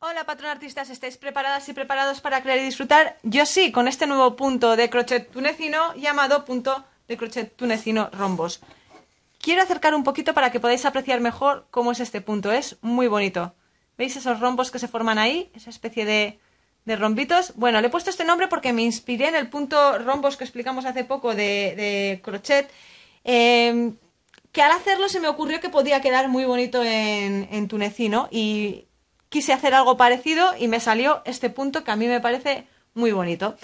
Hola, patrón artistas, ¿estáis preparadas y preparados para crear y disfrutar? Yo sí, con este nuevo punto de crochet tunecino llamado punto de crochet tunecino rombos. Quiero acercar un poquito para que podáis apreciar mejor cómo es este punto, es muy bonito. ¿Veis esos rombos que se forman ahí? Esa especie de, de rombitos. Bueno, le he puesto este nombre porque me inspiré en el punto rombos que explicamos hace poco de, crochet. Em, que al hacerlo se me ocurrió que podía quedar muy bonito en, en tunecino y quise hacer algo parecido y me salió este punto que a mí me parece muy bonito.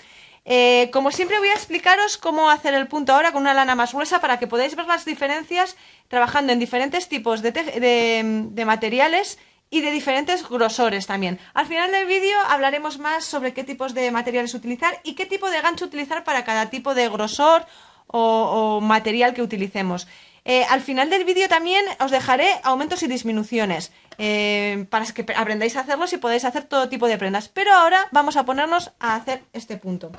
Eh, como siempre voy a explicaros cómo hacer el punto ahora con una lana más gruesa para que podáis ver las diferencias trabajando en diferentes tipos de, materiales y de diferentes grosores también. Al final del vídeo hablaremos más sobre qué tipos de materiales utilizar y qué tipo de gancho utilizar para cada tipo de grosor o material que utilicemos. Eh, al final del vídeo también os dejaré aumentos y disminuciones eh, para que aprendáis a hacerlos y podáis hacer todo tipo de prendas. Pero ahora vamos a ponernos a hacer este punto.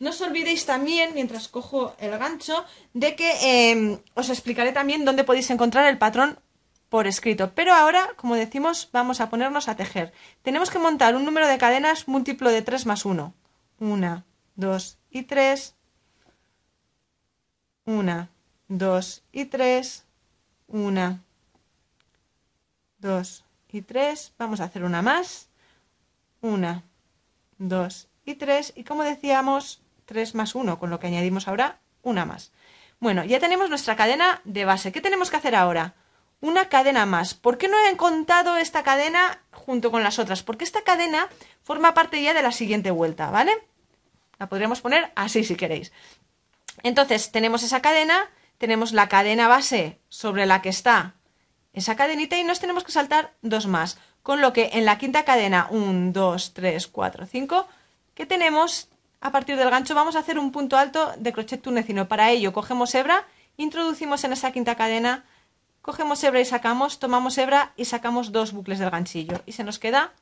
No os olvidéis también, mientras cojo el gancho, de que em, os explicaré también dónde podéis encontrar el patrón por escrito. Pero ahora, como decimos, vamos a ponernos a tejer. Tenemos que montar un número de cadenas múltiplo de 3 más 1. 1, 2 y 3. 1, 2 y 3, 1, 2 y 3, vamos a hacer una más, 1, 2 y 3, y como decíamos, 3 más 1, con lo que añadimos ahora una más. Bueno, ya tenemos nuestra cadena de base, ¿qué tenemos que hacer ahora? Una cadena más. ¿Por qué no he encontrado esta cadena junto con las otras? Porque esta cadena forma parte ya de la siguiente vuelta, ¿vale? La podríamos poner así si queréis. Entonces tenemos esa cadena tenemos la cadena base sobre la que está esa cadenita y nos tenemos que saltar dos más. Con lo que en la quinta cadena, 1, 2, 3, 4, 5, que tenemos a partir del gancho, vamos a hacer un punto alto de crochet tunecino. Para ello, cogemos hebra, introducimos en esa quinta cadena, cogemos hebra y sacamos, tomamos hebra y sacamos dos bucles del ganchillo. Y se nos queda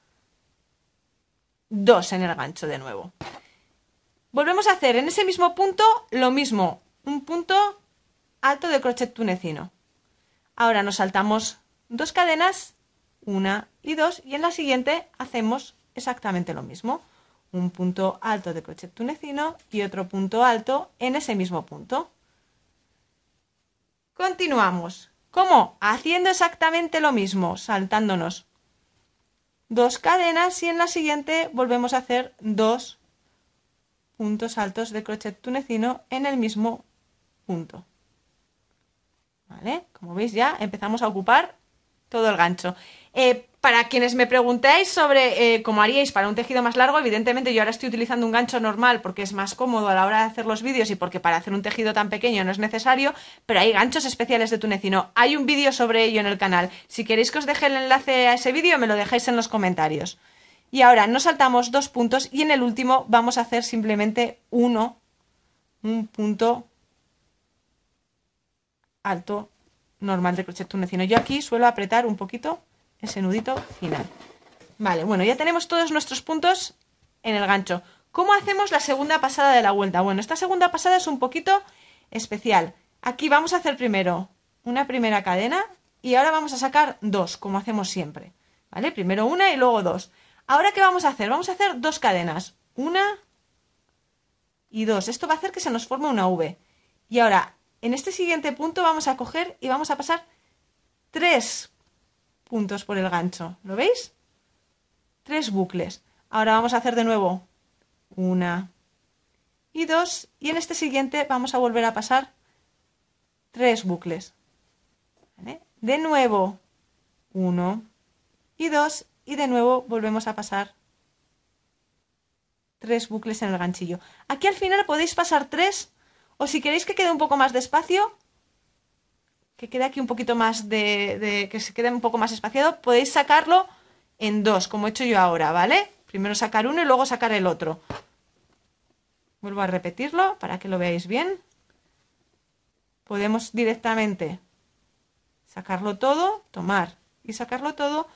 dos en el gancho de nuevo. Volvemos a hacer en ese mismo punto lo mismo, un punto alto de crochet tunecino. Ahora nos saltamos dos cadenas, una y dos, y en la siguiente hacemos exactamente lo mismo. Un punto alto de crochet tunecino y otro punto alto en ese mismo punto. Continuamos. ¿Cómo? Haciendo exactamente lo mismo, saltándonos dos cadenas y en la siguiente volvemos a hacer dos puntos altos de crochet tunecino en el mismo punto. ¿Vale? Como veis ya empezamos a ocupar todo el gancho. Eh, para quienes me preguntéis sobre eh, cómo haríais para un tejido más largo, evidentemente yo ahora estoy utilizando un gancho normal porque es más cómodo a la hora de hacer los vídeos y porque para hacer un tejido tan pequeño no es necesario, pero hay ganchos especiales de tunecino. Hay un vídeo sobre ello en el canal. Si queréis que os deje el enlace a ese vídeo, me lo dejáis en los comentarios. Y ahora nos saltamos dos puntos y en el último vamos a hacer simplemente uno, un punto alto normal de crochet tunecino. Yo aquí suelo apretar un poquito ese nudito final. Vale, bueno, ya tenemos todos nuestros puntos en el gancho. ¿Cómo hacemos la segunda pasada de la vuelta? Bueno, esta segunda pasada es un poquito especial. Aquí vamos a hacer primero una primera cadena y ahora vamos a sacar dos, como hacemos siempre. ¿Vale? Primero una y luego dos. Ahora, ¿qué vamos a hacer? Vamos a hacer dos cadenas. Una y dos. Esto va a hacer que se nos forme una V. Y ahora, en este siguiente punto vamos a coger y vamos a pasar tres puntos por el gancho. ¿Lo veis? Tres bucles. Ahora vamos a hacer de nuevo una y dos. Y en este siguiente vamos a volver a pasar tres bucles. De nuevo uno y dos. Y de nuevo volvemos a pasar tres bucles en el ganchillo. Aquí al final podéis pasar tres o si queréis que quede un poco más despacio, que quede aquí un poquito más de, que se quede un poco más espaciado, podéis sacarlo en dos, como he hecho yo ahora, ¿vale? Primero sacar uno y luego sacar el otro. Vuelvo a repetirlo para que lo veáis bien. Podemos directamente sacarlo todo, tomar y sacarlo todo,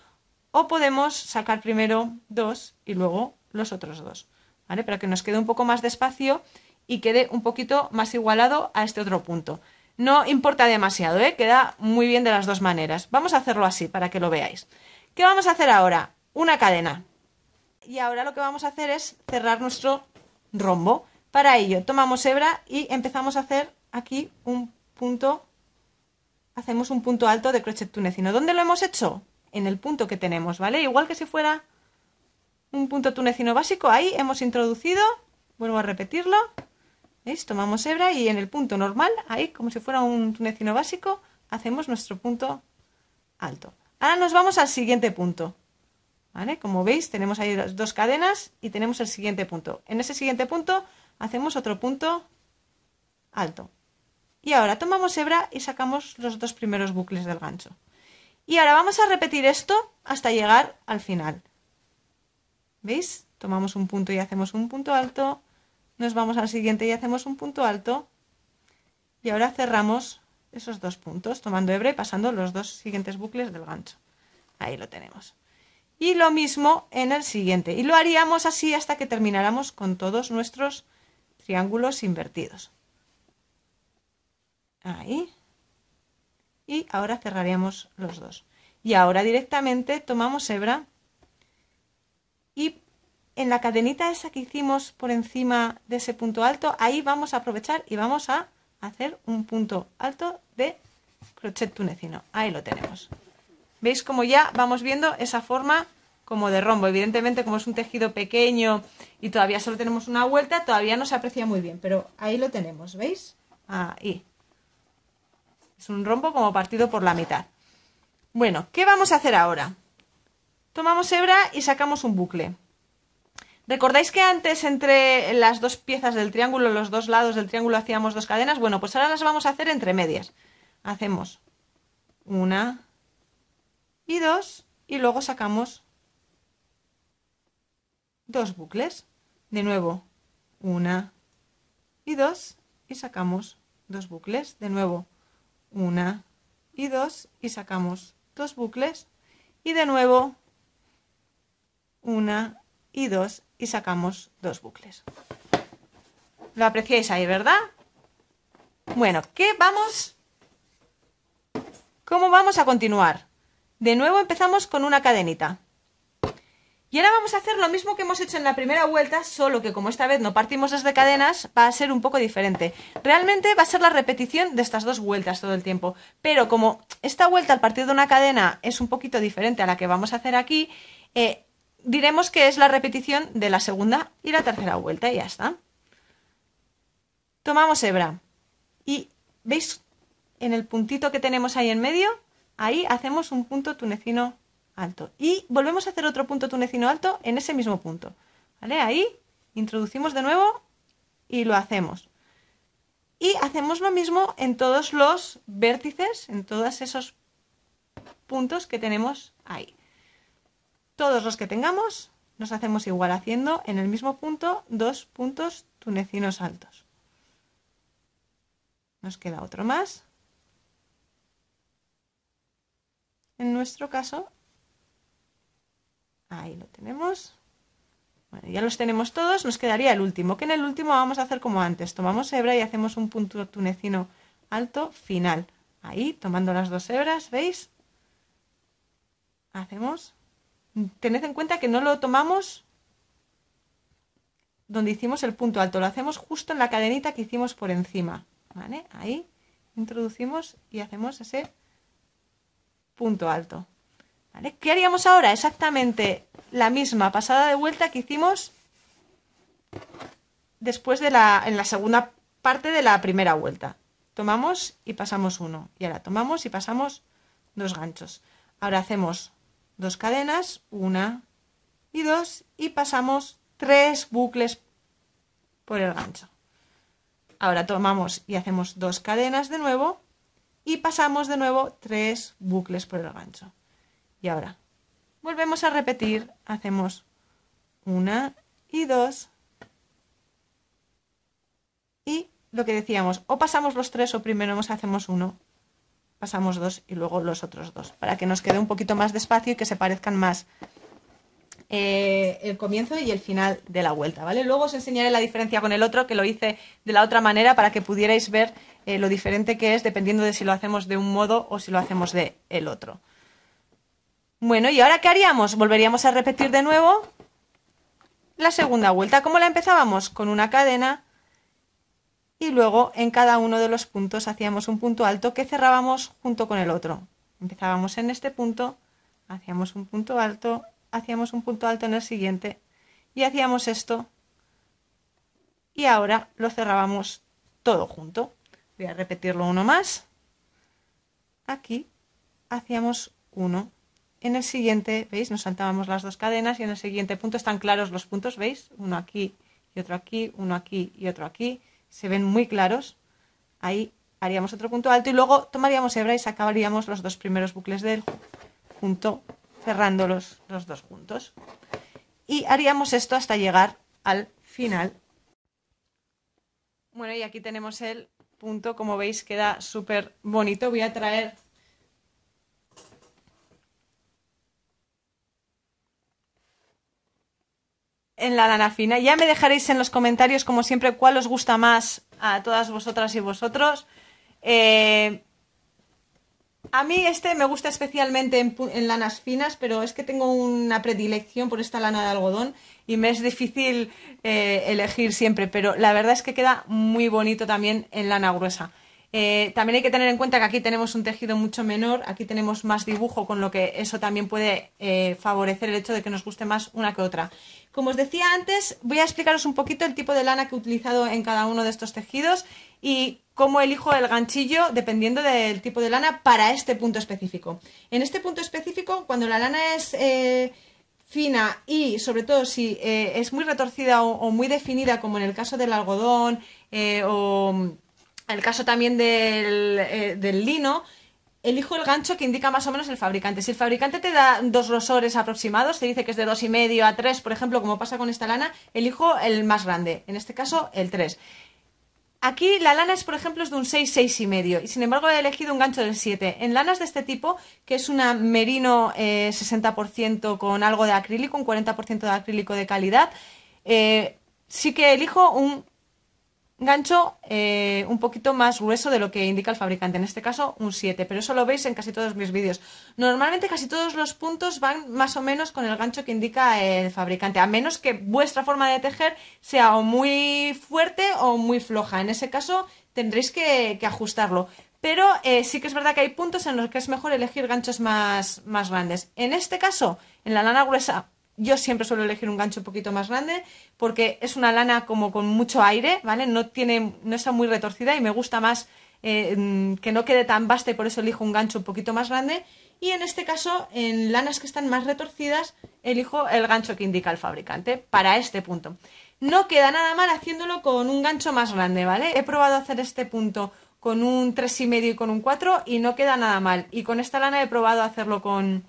o podemos sacar primero dos y luego los otros dos, ¿vale? Para que nos quede un poco más despacio y quede un poquito más igualado a este otro punto. No importa demasiado, ¿eh? queda muy bien de las dos maneras. Vamos a hacerlo así para que lo veáis. ¿Qué vamos a hacer ahora? Una cadena. Y ahora lo que vamos a hacer es cerrar nuestro rombo. Para ello, tomamos hebra y empezamos a hacer aquí un punto, hacemos un punto alto de crochet tunecino. ¿Dónde lo hemos hecho? En el punto que tenemos, ¿vale? Igual que si fuera un punto tunecino básico, ahí hemos introducido, vuelvo a repetirlo, Tomamos hebra y en el punto normal, ahí como si fuera un tunecino básico, hacemos nuestro punto alto. Ahora nos vamos al siguiente punto. ¿Vale? Como veis, tenemos ahí las dos cadenas y tenemos el siguiente punto. En ese siguiente punto hacemos otro punto alto. Y ahora tomamos hebra y sacamos los dos primeros bucles del gancho. Y ahora vamos a repetir esto hasta llegar al final. ¿Veis? Tomamos un punto y hacemos un punto alto, nos vamos al siguiente y hacemos un punto alto y ahora cerramos esos dos puntos tomando hebra y pasando los dos siguientes bucles del gancho. Ahí lo tenemos. Y lo mismo en el siguiente. Y lo haríamos así hasta que termináramos con todos nuestros triángulos invertidos. Ahí. Y ahora cerraríamos los dos. Y ahora directamente tomamos hebra y en la cadenita esa que hicimos por encima de ese punto alto, ahí vamos a aprovechar y vamos a hacer un punto alto de crochet tunecino. Ahí lo tenemos. ¿Veis como ya vamos viendo esa forma como de rombo? Evidentemente, como es un tejido pequeño y todavía solo tenemos una vuelta, todavía no se aprecia muy bien, pero ahí lo tenemos, ¿veis? Ahí. Es un rombo como partido por la mitad. Bueno, ¿qué vamos a hacer ahora? Tomamos hebra y sacamos un bucle. ¿Recordáis que antes entre las dos piezas del triángulo, los dos lados del triángulo hacíamos dos cadenas? Bueno, pues ahora las vamos a hacer entre medias. Hacemos una y dos y luego sacamos dos bucles. De nuevo, una y dos y sacamos dos bucles. De nuevo, una y dos y sacamos dos bucles. Y de nuevo, una y y dos y sacamos dos bucles. Lo apreciáis ahí, ¿verdad? Bueno, ¿qué vamos? ¿Cómo vamos a continuar? De nuevo empezamos con una cadenita. Y ahora vamos a hacer lo mismo que hemos hecho en la primera vuelta, solo que como esta vez no partimos desde cadenas, va a ser un poco diferente. Realmente va a ser la repetición de estas dos vueltas todo el tiempo, pero como esta vuelta al partir de una cadena es un poquito diferente a la que vamos a hacer aquí, eh, diremos que es la repetición de la segunda y la tercera vuelta y ya está. Tomamos hebra y veis en el puntito que tenemos ahí en medio, ahí hacemos un punto tunecino alto y volvemos a hacer otro punto tunecino alto en ese mismo punto. Ahí introducimos de nuevo y lo hacemos. Y hacemos lo mismo en todos los vértices, en todos esos puntos que tenemos ahí. Todos los que tengamos nos hacemos igual haciendo en el mismo punto dos puntos tunecinos altos. Nos queda otro más. En nuestro caso, ahí lo tenemos. ya los tenemos todos, nos quedaría el último, que en el último vamos a hacer como antes. Tomamos hebra y hacemos un punto tunecino alto final. Ahí, tomando las dos hebras, ¿veis? Hacemos tened en cuenta que no lo tomamos donde hicimos el punto alto, lo hacemos justo en la cadenita que hicimos por encima, Ahí introducimos y hacemos ese punto alto, ¿vale? ¿Qué haríamos ahora? Exactamente la misma pasada de vuelta que hicimos después de la, en la segunda parte de la primera vuelta. Tomamos y pasamos uno, y ahora tomamos y pasamos dos ganchos. Ahora hacemos dos cadenas, una y dos, y pasamos tres bucles por el gancho. Ahora tomamos y hacemos dos cadenas de nuevo y pasamos de nuevo tres bucles por el gancho. Y ahora volvemos a repetir, hacemos una y dos y lo que decíamos, o pasamos los tres o primero hacemos uno pasamos dos y luego los otros dos, para que nos quede un poquito más de y que se parezcan más eh, el comienzo y el final de la vuelta, ¿vale? Luego os enseñaré la diferencia con el otro, que lo hice de la otra manera para que pudierais ver eh, lo diferente que es dependiendo de si lo hacemos de un modo o si lo hacemos de el otro. Bueno, ¿y ahora qué haríamos? Volveríamos a repetir de nuevo la segunda vuelta. ¿Cómo la empezábamos? Con una cadena y luego en cada uno de los puntos hacíamos un punto alto que cerrábamos junto con el otro. Empezábamos en este punto, hacíamos un punto alto, hacíamos un punto alto en el siguiente y hacíamos esto y ahora lo cerrábamos todo junto. Voy a repetirlo uno más. Aquí hacíamos uno. En el siguiente, ¿veis? Nos saltábamos las dos cadenas y en el siguiente punto están claros los puntos, ¿veis? Uno aquí y otro aquí, uno aquí y otro aquí se ven muy claros, ahí haríamos otro punto alto y luego tomaríamos hebra y acabaríamos los dos primeros bucles del punto cerrándolos los, dos puntos Y haríamos esto hasta llegar al final. Bueno, y aquí tenemos el punto, como veis queda súper bonito. Voy a traer en la lana fina. Ya me dejaréis en los comentarios, como siempre, cuál os gusta más a todas vosotras y vosotros. Eh, a mí este me gusta especialmente en, lanas finas, pero es que tengo una predilección por esta lana de algodón y me es difícil eh, elegir siempre, pero la verdad es que queda muy bonito también en lana gruesa. Eh, también hay que tener en cuenta que aquí tenemos un tejido mucho menor, aquí tenemos más dibujo, con lo que eso también puede eh, favorecer el hecho de que nos guste más una que otra. Como os decía antes, voy a explicaros un poquito el tipo de lana que he utilizado en cada uno de estos tejidos y cómo elijo el ganchillo dependiendo del tipo de lana para este punto específico. En este punto específico, cuando la lana es... Eh, fina y sobre todo si es muy retorcida o muy definida como en el caso del algodón o el caso también eh, del, lino, elijo el gancho que indica más o menos el fabricante. Si el fabricante te da dos rosores aproximados, te dice que es de dos y medio a 3, por ejemplo, como pasa con esta lana, elijo el más grande, en este caso el 3. Aquí la lana es, por ejemplo, es de un 6, 6 y medio, y sin embargo he elegido un gancho del 7. En lanas de este tipo, que es una merino 60% eh, con algo de acrílico, un 40% de acrílico de calidad, eh, sí que elijo un gancho eh, un poquito más grueso de lo que indica el fabricante, en este caso un 7, pero eso lo veis en casi todos mis vídeos. Normalmente casi todos los puntos van más o menos con el gancho que indica el fabricante, a menos que vuestra forma de tejer sea muy fuerte o muy floja. En ese caso tendréis que, ajustarlo. Pero eh, sí que es verdad que hay puntos en los que es mejor elegir ganchos más, más grandes. En este caso, en la lana gruesa yo siempre suelo elegir un gancho un poquito más grande porque es una lana como con mucho aire, ¿vale? No, tiene, no está muy retorcida y me gusta más eh, mm, que no quede tan vasta y por eso elijo un gancho un poquito más grande. Y en este caso, en lanas que están más retorcidas, elijo el gancho que indica el fabricante para este punto. No queda nada mal haciéndolo con un gancho más grande, ¿vale? He probado hacer este punto con un 3,5 y con un 4 y no queda nada mal. Y con esta lana he probado hacerlo con,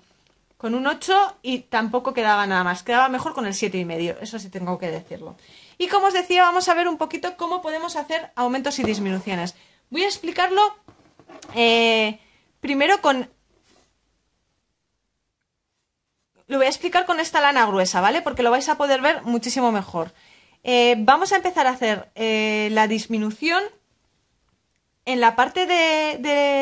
con un 8 y tampoco quedaba nada más. Quedaba mejor con el 7,5, eso sí tengo que decirlo. Y como os decía, vamos a ver un poquito cómo podemos hacer aumentos y disminuciones. Voy a explicarlo eh, primero con... Lo voy a explicar con esta lana gruesa, ¿vale? Porque lo vais a poder ver muchísimo mejor. Eh, vamos a empezar a hacer eh, la disminución en la parte de,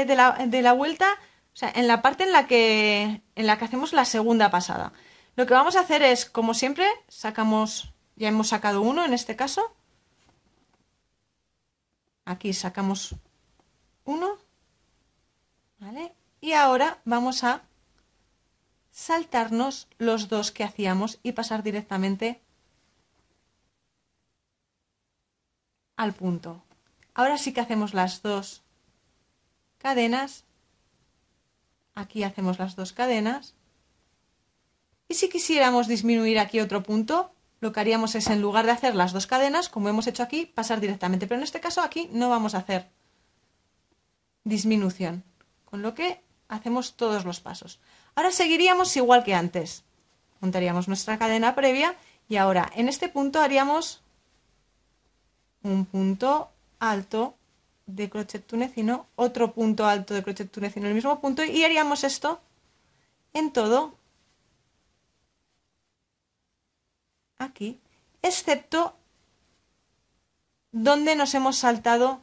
de la vuelta o sea, en la parte en la que, hacemos la segunda pasada. Lo que vamos a hacer es, como siempre, sacamos, ya hemos sacado uno en este caso. Aquí sacamos uno. Y ahora vamos a saltarnos los dos que hacíamos y pasar directamente al punto. Ahora sí que hacemos las dos cadenas Aquí hacemos las dos cadenas. Y si quisiéramos disminuir aquí otro punto, lo que haríamos es en lugar de hacer las dos cadenas, como hemos hecho aquí, pasar directamente. Pero en este caso aquí no vamos a hacer disminución, con lo que hacemos todos los pasos. Ahora seguiríamos igual que antes. Montaríamos nuestra cadena previa y ahora en este punto haríamos un punto alto de crochet tunecino, otro punto alto de crochet tunecino, el mismo punto, y haríamos esto en todo aquí, excepto donde nos hemos saltado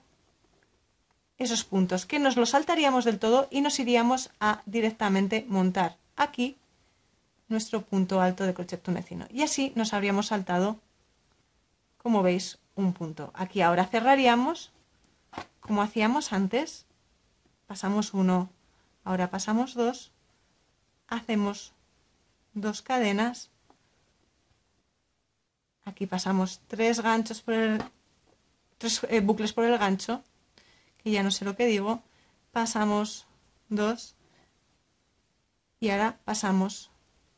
esos puntos, que nos los saltaríamos del todo y nos iríamos a directamente montar aquí nuestro punto alto de crochet tunecino. Y así nos habríamos saltado, como veis, un punto. Aquí ahora cerraríamos como hacíamos antes, pasamos uno, ahora pasamos dos, hacemos dos cadenas, aquí pasamos tres ganchos por tres eh, bucles por el gancho, que ya no sé lo que digo, pasamos dos y ahora pasamos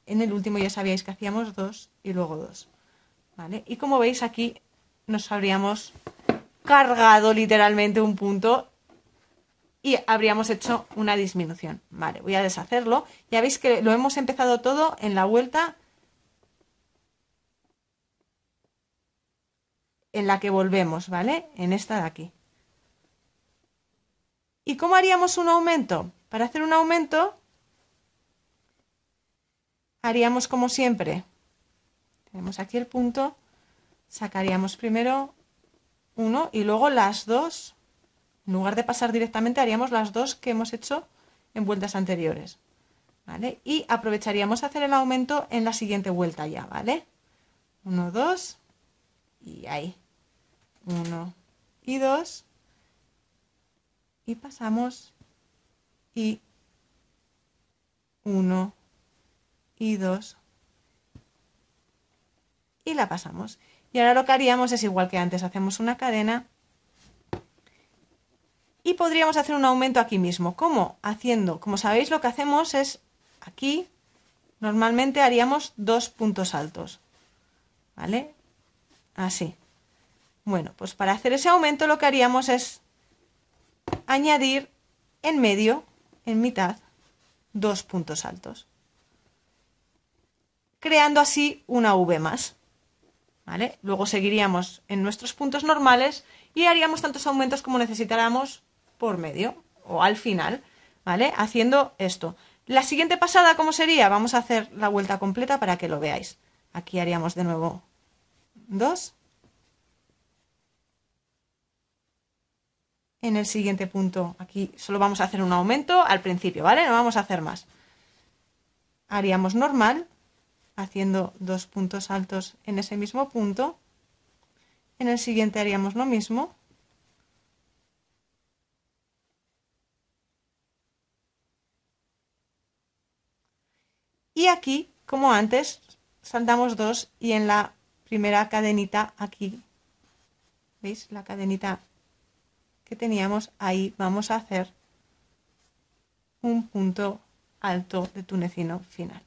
en el último ya sabíais que hacíamos dos y luego dos, ¿vale? Y como veis aquí nos abríamos cargado literalmente un punto y habríamos hecho una disminución. Vale, voy a deshacerlo. Ya veis que lo hemos empezado todo en la vuelta en la que volvemos, ¿vale? En esta de aquí. ¿Y cómo haríamos un aumento? Para hacer un aumento haríamos como siempre. Tenemos aquí el punto, sacaríamos primero uno y luego las dos, en lugar de pasar directamente, haríamos las dos que hemos hecho en vueltas anteriores. ¿Vale? Y aprovecharíamos hacer el aumento en la siguiente vuelta ya, ¿vale? 1, 2 y ahí. 1 y 2 y pasamos y 1 y 2 y la pasamos. Y ahora lo que haríamos es igual que antes, hacemos una cadena y podríamos hacer un aumento aquí mismo. ¿Cómo? Haciendo, como sabéis, lo que hacemos es aquí, normalmente haríamos dos puntos altos, ¿vale? Así. Bueno, pues para hacer ese aumento lo que haríamos es añadir en medio, en mitad, dos puntos altos, creando así una V más. Luego seguiríamos en nuestros puntos normales y haríamos tantos aumentos como necesitáramos por medio o al final, ¿vale? Haciendo esto. La siguiente pasada, ¿cómo sería? Vamos a hacer la vuelta completa para que lo veáis. Aquí haríamos de nuevo dos. En el siguiente punto, aquí solo vamos a hacer un aumento al principio, ¿vale? No vamos a hacer más. Haríamos normal, haciendo dos puntos altos en ese mismo punto. En el siguiente haríamos lo mismo. Y aquí, como antes, saltamos dos y en la primera cadenita aquí, ¿veis? La cadenita que teníamos ahí, vamos a hacer un punto alto de tunecino final.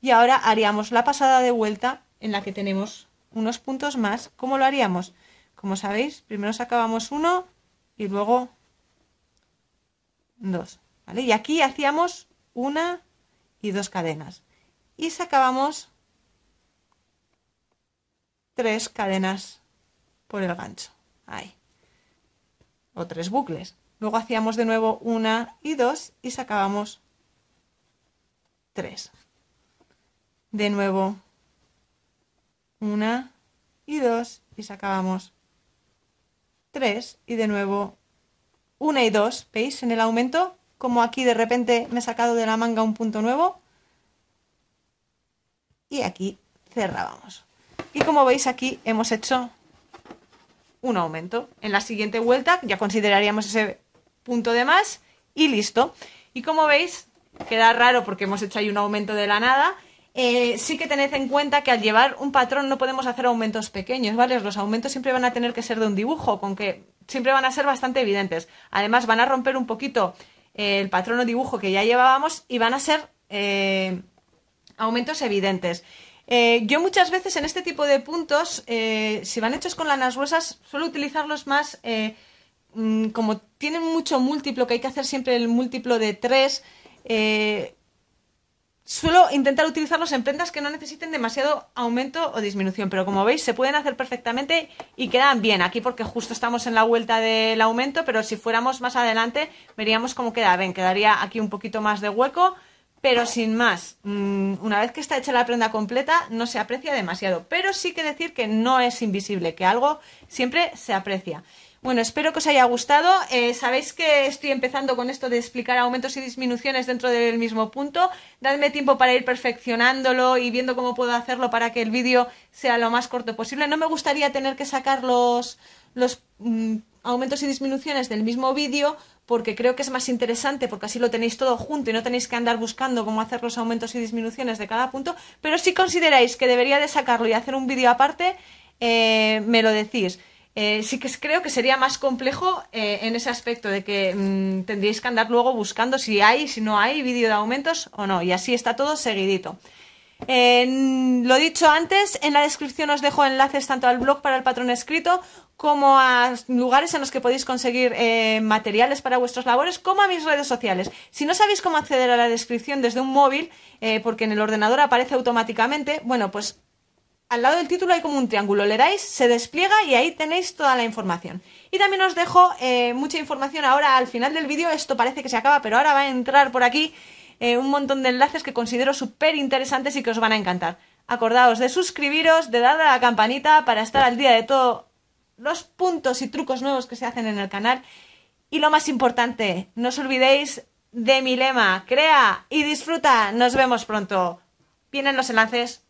Y ahora haríamos la pasada de vuelta en la que tenemos unos puntos más. ¿Cómo lo haríamos? Como sabéis, primero sacábamos uno y luego dos. Y aquí hacíamos una y dos cadenas. Y sacábamos tres cadenas por el gancho. Ahí. O tres bucles. Luego hacíamos de nuevo una y dos y sacábamos tres. De nuevo. Una y dos y sacábamos Tres y de nuevo. Una y dos. ¿Veis en el aumento? Como aquí de repente me he sacado de la manga un punto nuevo. Y aquí cerrábamos. Y como veis aquí hemos hecho un aumento. En la siguiente vuelta ya consideraríamos ese punto de más y listo. Y como veis, queda raro porque hemos hecho ahí un aumento de la nada eh, sí que tened en cuenta que al llevar un patrón no podemos hacer aumentos pequeños, ¿vale? Los aumentos siempre van a tener que ser de un dibujo, con que siempre van a ser bastante evidentes. Además, van a romper un poquito eh, el patrón o dibujo que ya llevábamos y van a ser eh, aumentos evidentes. yo muchas veces en este tipo de puntos, si van hechos con lanas gruesas, suelo utilizarlos más mm, como tienen mucho múltiplo, que hay que hacer siempre el múltiplo de tres suelo intentar utilizarlos en prendas que no necesiten demasiado aumento o disminución, pero como veis se pueden hacer perfectamente y quedan bien. Aquí porque justo estamos en la vuelta del aumento, pero si fuéramos más adelante veríamos cómo queda. Ven, quedaría aquí un poquito más de hueco, pero sin más. Mm, una vez que está hecha la prenda completa no se aprecia demasiado, pero sí que decir que no es invisible, que algo siempre se aprecia. Bueno, espero que os haya gustado. Eh, sabéis que estoy empezando con esto de explicar aumentos y disminuciones dentro del mismo punto. Dadme tiempo para ir perfeccionándolo y viendo cómo puedo hacerlo para que el vídeo sea lo más corto posible. No me gustaría tener que sacar los, los mm, aumentos y disminuciones del mismo vídeo porque creo que es más interesante, porque así lo tenéis todo junto y no tenéis que andar buscando cómo hacer los aumentos y disminuciones de cada punto, pero si consideráis que debería de sacarlo y hacer un vídeo aparte, eh, me lo decís. Eh, sí que creo que sería más complejo eh, en ese aspecto de que mm, tendríais que andar luego buscando si hay, si no hay vídeo de aumentos o no. Y así está todo seguidito. lo dicho antes, en la descripción os dejo enlaces tanto al blog para el patrón escrito como a lugares en los que podéis conseguir eh, materiales para vuestros labores, como a mis redes sociales. Si no sabéis cómo acceder a la descripción desde un móvil, porque en el ordenador aparece automáticamente, bueno, pues al lado del título hay como un triángulo, le dais, se despliega y ahí tenéis toda la información. Y también os dejo eh, mucha información ahora al final del vídeo, esto parece que se acaba, pero ahora va a entrar por aquí eh, un montón de enlaces que considero súper interesantes y que os van a encantar. Acordaos de suscribiros, de darle a la campanita para estar al día de todos los puntos y trucos nuevos que se hacen en el canal. Y lo más importante, no os olvidéis de mi lema, crea y disfruta. Nos vemos pronto. Vienen los enlaces.